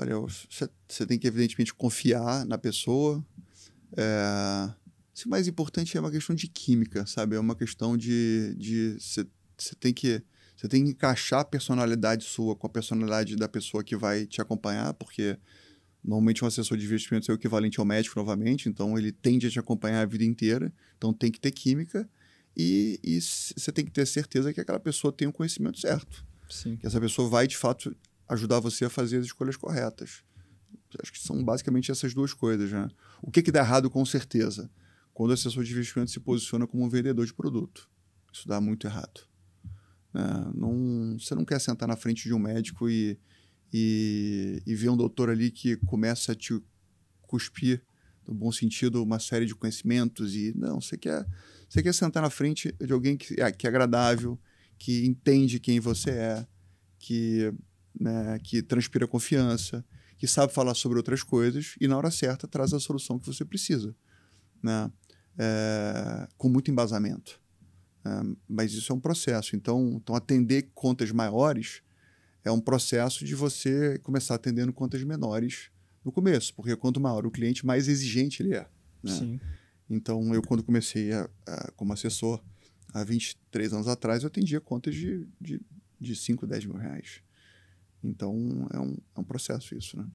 Olha, você tem que, evidentemente, confiar na pessoa. É... Se o mais importante é uma questão de química, sabe? É uma questão de. Você tem que. Você tem que encaixar a personalidade sua com a personalidade da pessoa que vai te acompanhar, porque normalmente um assessor de investimentos é o equivalente ao médico novamente, então ele tende a te acompanhar a vida inteira, então tem que ter química e você tem que ter certeza que aquela pessoa tem o conhecimento certo. Sim. Que essa pessoa vai de fato ajudar você a fazer as escolhas corretas. Acho que são basicamente essas duas coisas. Né? O que, que dá errado com certeza? Quando o assessor de investimento se posiciona como um vendedor de produto. Isso dá muito errado. É, não, você não quer sentar na frente de um médico e, e, e ver um doutor ali que começa a te cuspir, no bom sentido, uma série de conhecimentos. e Não, você quer, você quer sentar na frente de alguém que é, que é agradável, que entende quem você é, que né, que transpira confiança, que sabe falar sobre outras coisas e na hora certa traz a solução que você precisa, né? É, com muito embasamento. É, mas isso é um processo. Então, então atender contas maiores é um processo de você começar atendendo contas menores no começo, porque quanto maior o cliente, mais exigente ele é. Né? Sim. Então, eu quando comecei a, a, como assessor há 23 anos atrás, eu atendia contas de, de, de 5, 10 mil reais. Então, é um, é um processo isso, né?